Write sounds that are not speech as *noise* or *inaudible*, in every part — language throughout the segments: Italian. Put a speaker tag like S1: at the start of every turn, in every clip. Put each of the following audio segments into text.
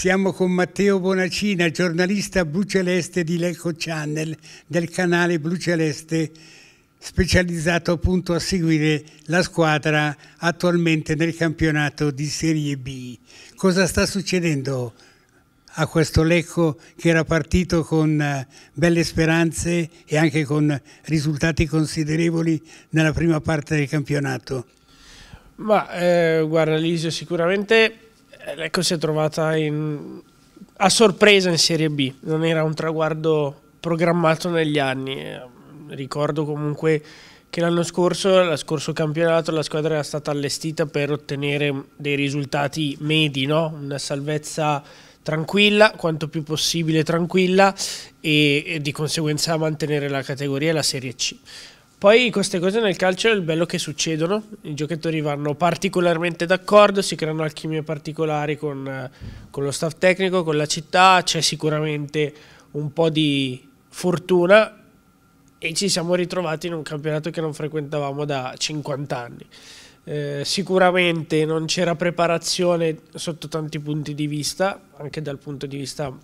S1: Siamo con Matteo Bonacina, giornalista Blu Celeste di Lecco Channel, del canale Blu Celeste, specializzato appunto a seguire la squadra attualmente nel campionato di Serie B. Cosa sta succedendo a questo Lecco che era partito con eh, belle speranze e anche con risultati considerevoli nella prima parte del campionato?
S2: Ma eh, guarda Lisio, sicuramente Lecco si è trovata in, a sorpresa in Serie B, non era un traguardo programmato negli anni. Eh, ricordo comunque che l'anno scorso, l'anno scorso campionato, la squadra era stata allestita per ottenere dei risultati medi, no? una salvezza tranquilla, quanto più possibile tranquilla e, e di conseguenza mantenere la categoria e la Serie C. Poi queste cose nel calcio è il bello che succedono, i giocatori vanno particolarmente d'accordo, si creano alchimie particolari con, eh, con lo staff tecnico, con la città, c'è sicuramente un po' di fortuna e ci siamo ritrovati in un campionato che non frequentavamo da 50 anni. Eh, sicuramente non c'era preparazione sotto tanti punti di vista, anche dal punto di vista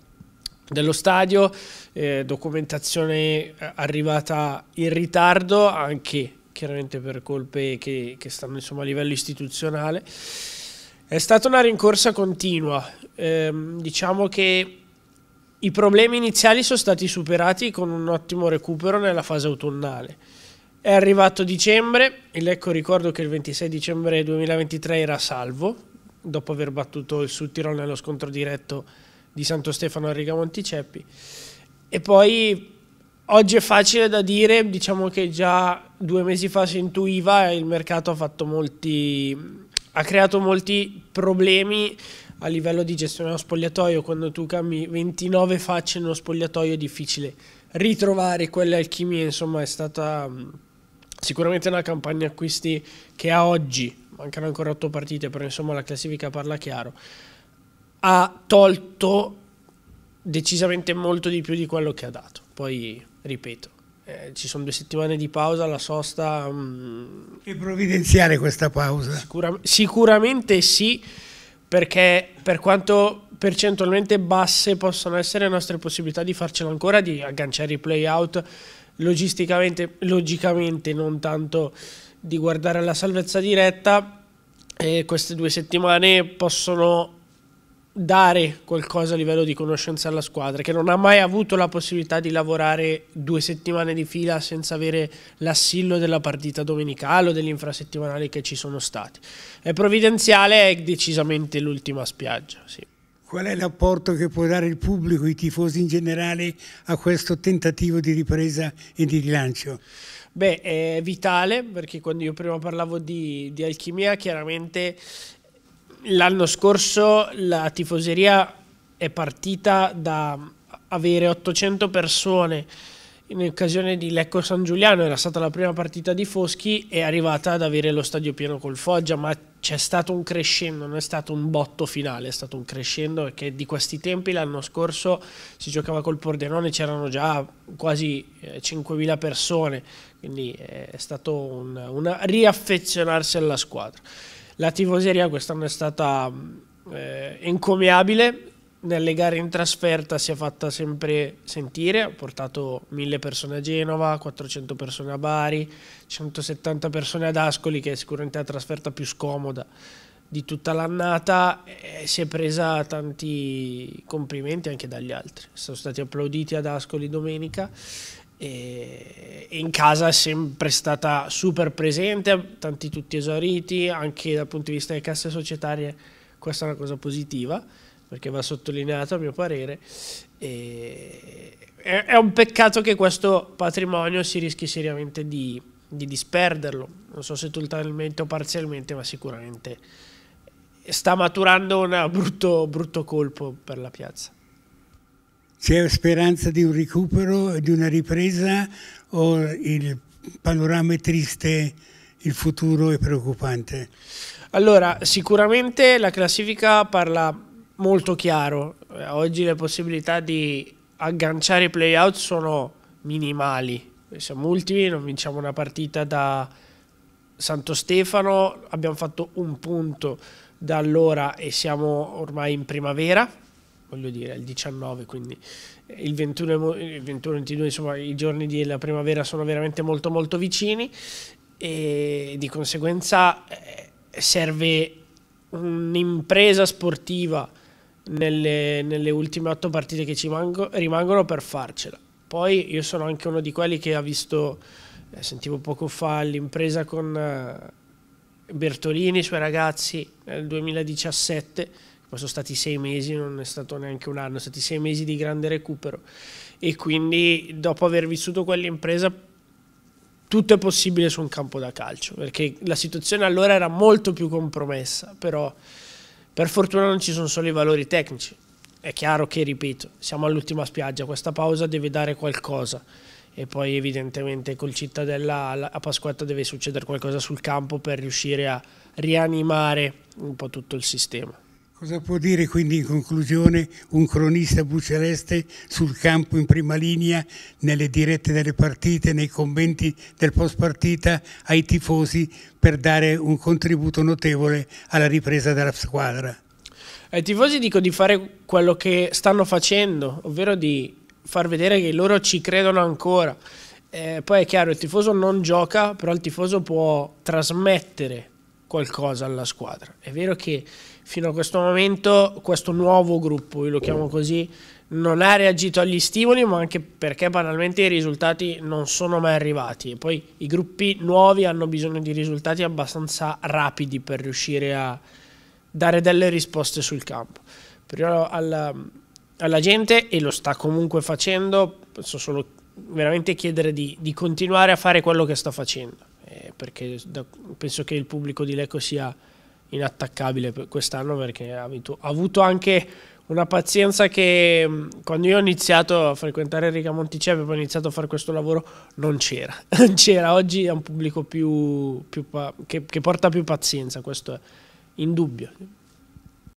S2: dello stadio, eh, documentazione eh, arrivata in ritardo, anche chiaramente per colpe che, che stanno insomma, a livello istituzionale. È stata una rincorsa continua, eh, diciamo che i problemi iniziali sono stati superati con un ottimo recupero nella fase autunnale. È arrivato dicembre, e ecco ricordo che il 26 dicembre 2023 era salvo, dopo aver battuto il Sud Tirol nello scontro diretto di Santo Stefano Arriga Monticeppi. E poi oggi è facile da dire, diciamo che già due mesi fa si intuiva e il mercato ha, molti, ha creato molti problemi a livello di gestione dello spogliatoio, quando tu cambi 29 facce in uno spogliatoio è difficile ritrovare quelle alchimie, insomma è stata sicuramente una campagna acquisti che a oggi, mancano ancora 8 partite, però insomma la classifica parla chiaro, ha tolto decisamente molto di più di quello che ha dato. Poi, ripeto, eh, ci sono due settimane di pausa, la sosta... Mh, mm,
S1: è provvidenziale questa pausa?
S2: Sicura, sicuramente sì, perché per quanto percentualmente basse possano essere le nostre possibilità di farcela ancora, di agganciare i playout, logisticamente, logicamente non tanto di guardare alla salvezza diretta, eh, queste due settimane possono dare qualcosa a livello di conoscenza alla squadra, che non ha mai avuto la possibilità di lavorare due settimane di fila senza avere l'assillo della partita domenicale o degli infrasettimanali che ci sono stati. È provvidenziale, è decisamente l'ultima spiaggia. Sì.
S1: Qual è l'apporto che può dare il pubblico, i tifosi in generale, a questo tentativo di ripresa e di rilancio?
S2: Beh, è vitale perché quando io prima parlavo di, di alchimia, chiaramente l'anno scorso la tifoseria è partita da avere 800 persone in occasione di Lecco San Giuliano, era stata la prima partita di Foschi, è arrivata ad avere lo stadio pieno col Foggia, ma c'è stato un crescendo, non è stato un botto finale, è stato un crescendo perché di questi tempi l'anno scorso si giocava col Pordenone, c'erano già quasi 5.000 eh, persone, quindi eh, è stato un, un riaffezionarsi alla squadra. La tifoseria quest'anno è stata mm, eh, encomiabile, nelle gare in trasferta si è fatta sempre sentire, ha portato 1000 persone a Genova, 400 persone a Bari, 170 persone ad Ascoli che è sicuramente la trasferta più scomoda di tutta l'annata eh, si è presa tanti complimenti anche dagli altri. Sono stati applauditi ad Ascoli domenica e, in casa è sempre stata super presente, tanti tutti esauriti, anche dal punto di vista delle casse societarie questa è una cosa positiva perché va sottolineato a mio parere. E, è, è un peccato che questo patrimonio si rischi seriamente di di disperderlo, non so se totalmente o parzialmente, ma sicuramente sta maturando un brutto, brutto colpo
S1: per la piazza. C'è speranza di un recupero, di una ripresa o il panorama è triste, il futuro è preoccupante?
S2: Allora, sicuramente la classifica parla molto chiaro. Eh, oggi le possibilità di agganciare i playout sono minimali. Siamo ultimi, non vinciamo una partita da Santo Stefano, abbiamo fatto un punto da allora e siamo ormai in primavera, voglio dire, il 19, quindi il 21, e il 21 22, insomma, i giorni della primavera sono veramente molto molto vicini e di conseguenza eh, serve un'impresa sportiva nelle, nelle, ultime otto partite che ci mango, rimangono per farcela. Poi io sono anche uno di quelli che ha visto, eh, sentivo poco fa l'impresa con... Eh, Bertolini e i suoi ragazzi nel 2017, ma sono stati sei mesi, non è stato neanche un anno, sono stati sei mesi di grande recupero e quindi dopo aver vissuto quell'impresa tutto è possibile su un campo da calcio, perché la situazione allora era molto più compromessa, però per fortuna non ci sono solo i valori tecnici, è chiaro che, ripeto, siamo all'ultima spiaggia, questa pausa deve dare qualcosa e poi evidentemente col Cittadella a Pasquetta deve succedere qualcosa sul campo per riuscire a rianimare un po' tutto il sistema.
S1: Cosa può dire quindi in conclusione un cronista buceleste sul campo in prima linea, nelle dirette delle partite, nei commenti del post partita ai tifosi per dare un contributo notevole alla ripresa della squadra?
S2: Ai tifosi dico di fare quello che stanno facendo, ovvero di far vedere che loro ci credono ancora. Eh, poi è chiaro, il tifoso non gioca, però il tifoso può trasmettere qualcosa alla squadra. È vero che fino a questo momento questo nuovo gruppo, io lo chiamo così, non ha reagito agli stimoli, ma anche perché banalmente i risultati non sono mai arrivati. E poi i gruppi nuovi hanno bisogno di risultati abbastanza rapidi per riuscire a dare delle risposte sul campo. Però al, alla gente e lo sta comunque facendo, posso solo veramente chiedere di, di continuare a fare quello che sta facendo, eh, perché da, penso che il pubblico di Lecco sia inattaccabile quest'anno perché ha, vinto, ha avuto anche una pazienza che mm, quando io ho iniziato a frequentare Riga Monticelli, e ho iniziato a fare questo lavoro, non c'era. *laughs* c'era. Oggi è un pubblico più, più che, che, porta più pazienza, questo è indubbio.